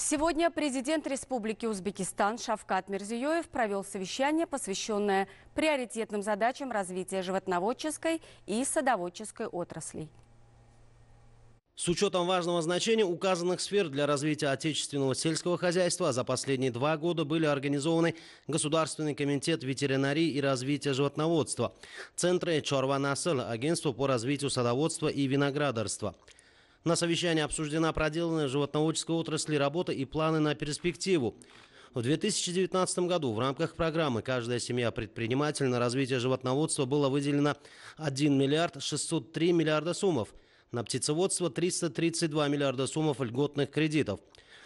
Сегодня президент Республики Узбекистан Шавкат Мирзиёев провел совещание, посвященное приоритетным задачам развития животноводческой и садоводческой отраслей. С учетом важного значения указанных сфер для развития отечественного сельского хозяйства за последние два года были организованы Государственный комитет ветеринарии и развития животноводства, Центры Чорванасл, Агентство по развитию садоводства и виноградарства – на совещании обсуждена проделанная в животноводческой отрасли работа и планы на перспективу. В 2019 году в рамках программы «Каждая семья предприниматель» на развитие животноводства было выделено 1 миллиард 603 миллиарда суммов. На птицеводство 332 миллиарда суммов льготных кредитов.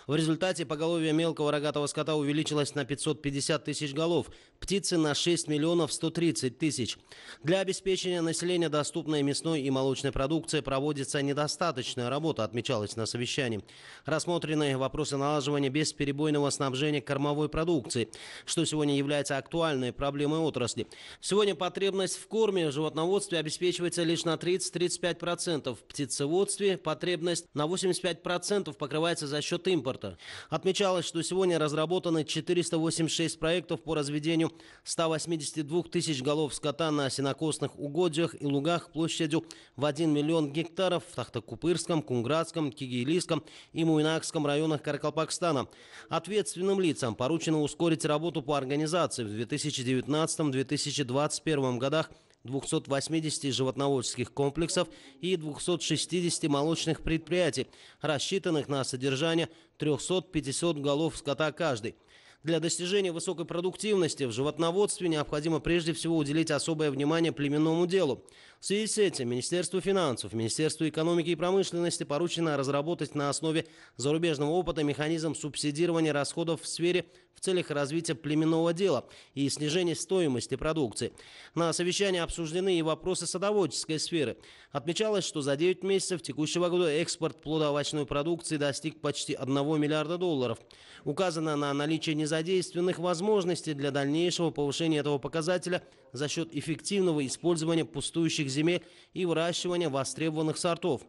В результате поголовье мелкого рогатого скота увеличилось на 550 тысяч голов, птицы на 6 миллионов 130 тысяч. Для обеспечения населения доступной мясной и молочной продукции проводится недостаточная работа, отмечалось на совещании. Рассмотрены вопросы налаживания бесперебойного снабжения кормовой продукции, что сегодня является актуальной проблемой отрасли. Сегодня потребность в корме в животноводстве обеспечивается лишь на 30-35%. В птицеводстве потребность на 85% покрывается за счет импорта марта. Отмечалось, что сегодня разработано 486 проектов по разведению 182 тысяч голов скота на сенокосных угодьях и лугах площадью в 1 миллион гектаров в Тахтакупырском, Кунградском, Кигилийском и Муйнакском районах Каракалпакстана. Ответственным лицам поручено ускорить работу по организации в 2019-2021 годах 280 животноводческих комплексов и 260 молочных предприятий, рассчитанных на содержание 300-500 голов скота каждый. Для достижения высокой продуктивности в животноводстве необходимо прежде всего уделить особое внимание племенному делу. В связи с этим Министерству финансов, Министерству экономики и промышленности поручено разработать на основе зарубежного опыта механизм субсидирования расходов в сфере в целях развития племенного дела и снижения стоимости продукции. На совещании обсуждены и вопросы садоводческой сферы. Отмечалось, что за 9 месяцев текущего года экспорт плодоовощной продукции достиг почти 1 миллиарда долларов. Указано на наличие незадействованных возможностей для дальнейшего повышения этого показателя за счет эффективного использования пустующих земель и выращивания востребованных сортов.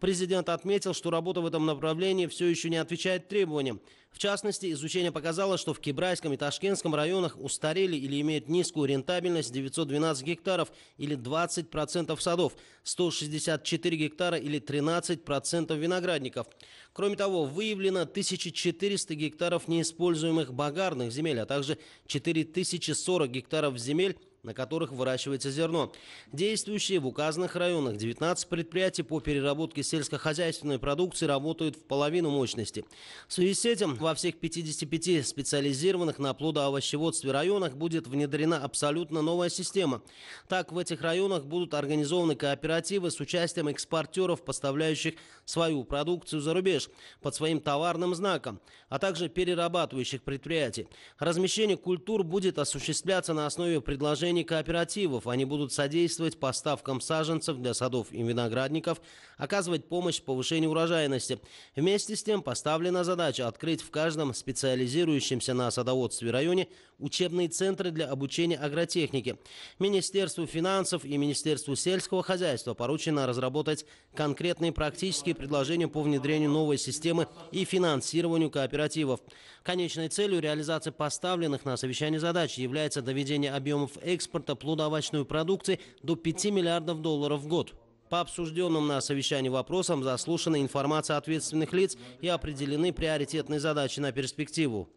Президент отметил, что работа в этом направлении все еще не отвечает требованиям. В частности, изучение показало, что в Кибрайском и Ташкентском районах устарели или имеют низкую рентабельность 912 гектаров или 20% садов, 164 гектара или 13% виноградников. Кроме того, выявлено 1400 гектаров неиспользуемых багарных земель, а также 4040 гектаров земель, на которых выращивается зерно. Действующие в указанных районах 19 предприятий по переработке сельскохозяйственной продукции работают в половину мощности. В связи с этим во всех 55 специализированных на плодоовощеводстве районах будет внедрена абсолютно новая система. Так, в этих районах будут организованы кооперативы с участием экспортеров, поставляющих свою продукцию за рубеж под своим товарным знаком, а также перерабатывающих предприятий. Размещение культур будет осуществляться на основе предложений создании кооперативов. Они будут содействовать поставкам саженцев для садов и виноградников, оказывать помощь в повышении урожайности. Вместе с тем поставлена задача открыть в каждом специализирующемся на садоводстве районе учебные центры для обучения агротехники. Министерству финансов и Министерству сельского хозяйства поручено разработать конкретные практические предложения по внедрению новой системы и финансированию кооперативов. Конечной целью реализации поставленных на совещании задач является доведение объемов экспорта экспорта плодовочной продукции до 5 миллиардов долларов в год. По обсужденным на совещании вопросам заслушана информация ответственных лиц и определены приоритетные задачи на перспективу.